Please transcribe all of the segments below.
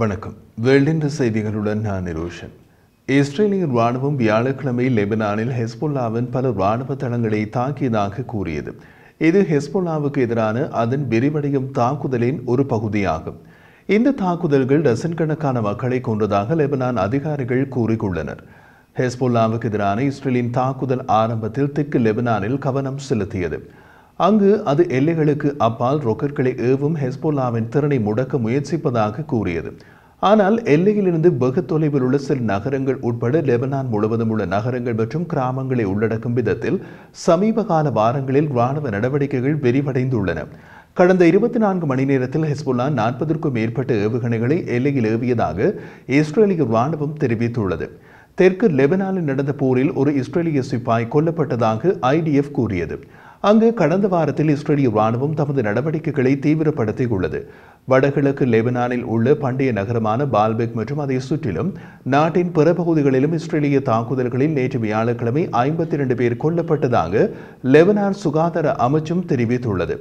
வணக்கம் வேல்டின்ற செய்திகளுடன் நான் நிரோஷன் இஸ்ரேலிய ராணுவம் வியாழக்கிழமை லெபனானில் ஹெஸ்போல்லாவின் பல ராணுவ தளங்களை தாக்கியதாக கூறியது இது ஹெஸ்போல்லாவுக்கு எதிரான அதன் விரிவடையும் தாக்குதலின் ஒரு பகுதியாகும் இந்த தாக்குதல்கள் டசன் கணக்கான மக்களை கொன்றதாக லெபனான் அதிகாரிகள் கூறியுள்ளனர் ஹெஸ்போல்லாவுக்கு எதிரான இஸ்ரேலின் தாக்குதல் ஆரம்பத்தில் தெற்கு லெபனானில் கவனம் செலுத்தியது அங்கு அது எல்லைகளுக்கு அப்பால் ரொக்கர்களை ஏவும் ஹெஸ்போலாவின் திறனை முடக்க முயற்சிப்பதாக கூறியது ஆனால் எல்லையிலிருந்து வெகு தொலைவில் உள்ள சில நகரங்கள் உட்பட லெபனான் முழுவதும் உள்ள நகரங்கள் மற்றும் கிராமங்களை உள்ளடக்கும் விதத்தில் சமீப கால வாரங்களில் ராணுவ நடவடிக்கைகள் விரிவடைந்துள்ளன கடந்த இருபத்தி நான்கு மணி நேரத்தில் ஹெஸ்புல்லா நாற்பதற்கும் மேற்பட்ட ஏவுகணைகளை எல்லையில் ஏவியதாக இஸ்ரேலிய ராணுவம் தெரிவித்துள்ளது தெற்கு லெபனானில் நடந்த போரில் ஒரு இஸ்ரேலிய சிப்பாய் கொல்லப்பட்டதாக ஐடிஎஃப் கூறியது அங்கு கடந்த வாரத்தில் இஸ்ரேலிய ராணுவம் தமது நடவடிக்கைகளை தீவிரப்படுத்தியுள்ளது வடகிழக்கு லெபனானில் உள்ள பண்டைய நகரமான பால்பெக் மற்றும் அதை சுற்றிலும் நாட்டின் பிற பகுதிகளிலும் இஸ்ரேலிய தாக்குதல்களில் நேற்று வியாழக்கிழமை ஐம்பத்தி இரண்டு பேர் கொல்லப்பட்டதாக லெபனான் சுகாதார அமைச்சும் தெரிவித்துள்ளது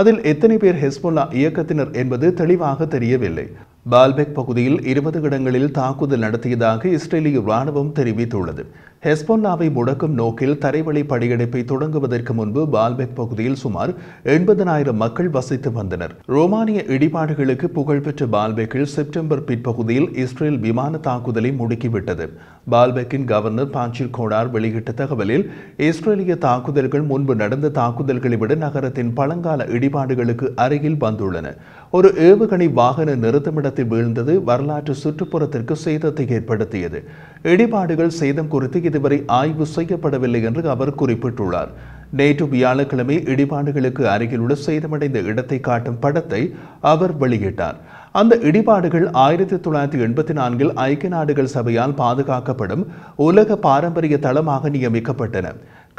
அதில் எத்தனை பேர் ஹெஸ்போல்லா இயக்கத்தினர் என்பது தெளிவாக தெரியவில்லை பால்பெக் பகுதியில் இருபது இடங்களில் தாக்குதல் நடத்தியதாக இஸ்ரேலிய ராணுவம் தெரிவித்துள்ளது ஹெஸ்பொல்லாவை முடக்கும் நோக்கில் தரைவழி படையெடுப்பை தொடங்குவதற்கு முன்பு பால்பெக் பகுதியில் சுமார் எண்பதனாயிரம் மக்கள் வசித்து வந்தனர் ரோமானிய இடிபாடுகளுக்கு புகழ்பெற்ற பால்பெக்கில் செப்டம்பர் பிற்பகுதியில் இஸ்ரேல் விமான தாக்குதலை முடுக்கிவிட்டது பால்பெக்கின் கவர்னர் பாஞ்சில் கோடார் வெளியிட்ட தகவலில் இஸ்ரேலிய தாக்குதல்கள் முன்பு நடந்த தாக்குதல்களை விட நகரத்தின் பழங்கால இடிபாடுகளுக்கு அருகில் வந்துள்ளன ஒரு ஏவுகணை வாகன நிறுத்தமிடத்தில் வீழ்ந்தது வரலாற்று சுற்றுப்புறத்திற்கு சேதத்தை ஏற்படுத்தியது இடிபாடுகள் சேதம் குறித்து இதுவரை ஆய்வு செய்யப்படவில்லை என்று அவர் குறிப்பிட்டுள்ளார் நேற்று வியாழக்கிழமை இடிபாடுகளுக்கு அருகிலுள்ள சேதமடைந்த இடத்தை காட்டும் படத்தை அவர் வெளியிட்டார் அந்த இடிபாடுகள் ஆயிரத்தி தொள்ளாயிரத்தி எண்பத்தி நான்கில் ஐக்கிய நாடுகள் சபையால் பாதுகாக்கப்படும் உலக பாரம்பரிய தளமாக நியமிக்கப்பட்டன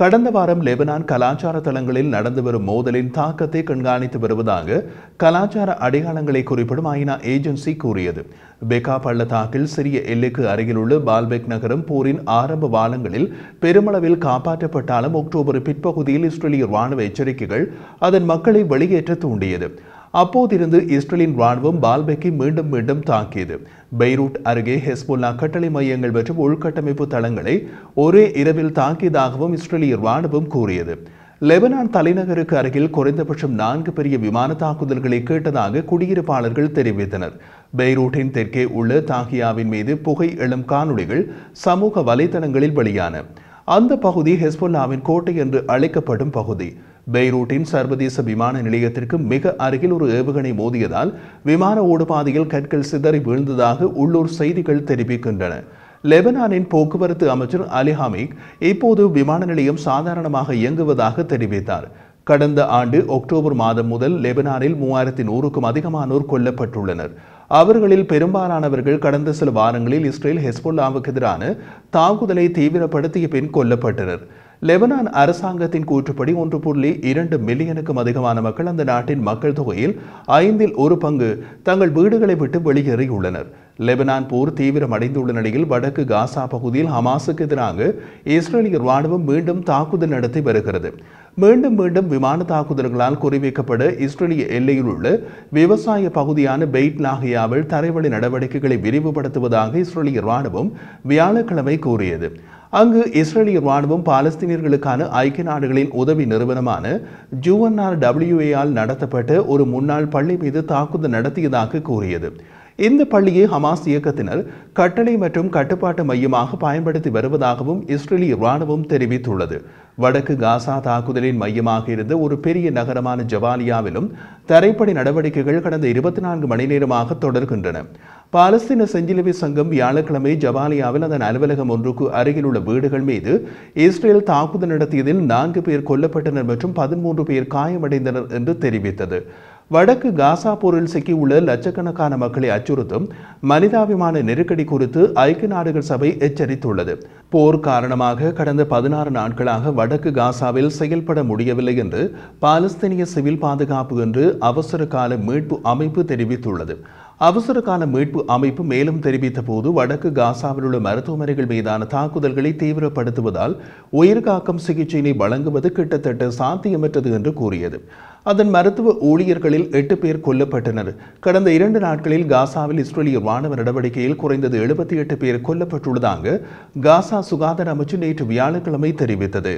கடந்த வாரம் லெபனான் கலாச்சார தளங்களில் நடந்து வரும் மோதலின் தாக்கத்தை கண்காணித்து வருவதாக கலாச்சார அடையாளங்களை குறிப்பிடும் ஐநா ஏஜென்சி கூறியது பெகா பள்ளத்தாக்கில் சிறிய எல்லைக்கு அருகிலுள்ள பால்பெக் நகரம் போரின் ஆரம்ப வாலங்களில் பெருமளவில் காப்பாற்றப்பட்டாலும் அக்டோபர் பிற்பகுதியில் இஸ்ரேலிய ராணுவ எச்சரிக்கைகள் அதன் மக்களை வெளியேற்ற தூண்டியது அப்போதிருந்து இஸ்ரேலின் ராணுவம் பால்பெக்கை மீண்டும் மீண்டும் தாக்கியது பெய்ரூட் அருகே ஹெஸ்புல்லா கட்டளை மையங்கள் மற்றும் உள்கட்டமைப்பு தளங்களை ஒரே இரவில் தாக்கியதாகவும் இஸ்ரேலிய ராணுவம் கூறியது லெபனான் தலைநகருக்கு அருகில் குறைந்தபட்சம் நான்கு பெரிய விமான தாக்குதல்களை கேட்டதாக குடியிருப்பாளர்கள் தெரிவித்தனர் பெய்ரூட்டின் தெற்கே உள்ள தாகியாவின் மீது புகை எழும் காணொளிகள் சமூக வலைதளங்களில் வெளியான அந்த பகுதி ஹெஸ்பொல்லாவின் கோட்டை என்று அழைக்கப்படும் பகுதி பெய்ரூட்டின் சர்வதேச விமான நிலையத்திற்கு மிக அருகில் ஒரு ஏவுகணை மோதியதால் விமான ஓடுபாதையில் கற்கள் சிதறி வீழ்ந்ததாக உள்ளூர் செய்திகள் தெரிவிக்கின்றன லெபனானின் போக்குவரத்து அமைச்சர் அலி ஹாமிக் இப்போது விமான நிலையம் சாதாரணமாக இயங்குவதாக தெரிவித்தார் கடந்த ஆண்டு அக்டோபர் மாதம் முதல் லெபனானில் மூவாயிரத்தி நூறுக்கும் அதிகமானோர் கொல்லப்பட்டுள்ளனர் அவர்களில் பெரும்பாலானவர்கள் கடந்த சில வாரங்களில் இஸ்ரேல் ஹெஸ்போல்லாவுக்கு எதிரான தாக்குதலை தீவிரப்படுத்திய பின் கொல்லப்பட்டனர் லெபனான் அரசாங்கத்தின் கூற்றுப்படி ஒன்று புள்ளி இரண்டு மில்லியனுக்கும் அதிகமான மக்கள் அந்த நாட்டின் மக்கள் தொகையில் ஐந்தில் ஒரு பங்கு தங்கள் வீடுகளை விட்டு வெளியேறியுள்ளனர் லெபனான் போர் தீவிரமடைந்துள்ள நிலையில் வடக்கு காசா பகுதியில் ஹமாஸுக்கு எதிராக இஸ்ரேலிய ராணுவம் மீண்டும் தாக்குதல் நடத்தி வருகிறது மீண்டும் மீண்டும் விமான தாக்குதல்களால் குறிவைக்கப்பட இஸ்ரேலிய எல்லையில் உள்ள விவசாய பகுதியான பெய்ட் நாகியாவில் தரைவழி நடவடிக்கைகளை விரிவுபடுத்துவதாக இஸ்ரேலிய ராணுவம் வியாழக்கிழமை கூறியது அங்கு இஸ்ரேலிய ராணுவம் பாலஸ்தீனியர்களுக்கான ஐக்கிய நாடுகளின் உதவி நிறுவனமான ஜூஎன்ஆர் ஆல் நடத்தப்பட்ட ஒரு முன்னாள் பள்ளி மீது தாக்குதல் நடத்தியதாக கூறியது இந்த பள்ளியை ஹமாஸ் இயக்கத்தினர் கட்டளை மற்றும் கட்டுப்பாட்டு மையமாக பயன்படுத்தி வருவதாகவும் இஸ்ரேலிய ராணுவம் தெரிவித்துள்ளது வடக்கு காசா தாக்குதலின் மையமாக இருந்த ஒரு பெரிய நகரமான ஜவாலியாவிலும் தரைப்படை நடவடிக்கைகள் கடந்த இருபத்தி நான்கு மணி நேரமாக தொடர்கின்றன பாலஸ்தீன செஞ்சிலுவை சங்கம் வியாழக்கிழமை ஜபாலியாவில் அதன் அலுவலகம் ஒன்றுக்கு உள்ள வீடுகள் மீது இஸ்ரேல் தாக்குதல் நடத்தியதில் நான்கு பேர் கொல்லப்பட்டனர் மற்றும் பதிமூன்று பேர் காயமடைந்தனர் என்று தெரிவித்தது வடக்கு காசா போரில் சிக்கியுள்ள லட்சக்கணக்கான மக்களை அச்சுறுத்தும் மனிதாபிமான நெருக்கடி குறித்து ஐக்கிய நாடுகள் சபை எச்சரித்துள்ளது போர் காரணமாக கடந்த பதினாறு நாட்களாக வடக்கு காசாவில் செயல்பட முடியவில்லை என்று பாலஸ்தீனிய சிவில் பாதுகாப்பு என்று அவசர கால மீட்பு அமைப்பு தெரிவித்துள்ளது அவசரகால மீட்பு அமைப்பு மேலும் தெரிவித்த போது வடக்கு காசாவில் உள்ள மருத்துவமனைகள் மீதான தாக்குதல்களை தீவிரப்படுத்துவதால் உயிர்காக்கும் சிகிச்சையினை வழங்குவது கிட்டத்தட்ட சாத்தியமற்றது என்று கூறியது அதன் மருத்துவ ஊழியர்களில் எட்டு பேர் கொல்லப்பட்டனர் கடந்த இரண்டு நாட்களில் காசாவில் இஸ்ரேலிய ராணுவ நடவடிக்கையில் குறைந்தது எழுபத்தி எட்டு பேர் கொல்லப்பட்டுள்ளதாக காசா சுகாதார அமைச்சு நேற்று வியாழக்கிழமை தெரிவித்தது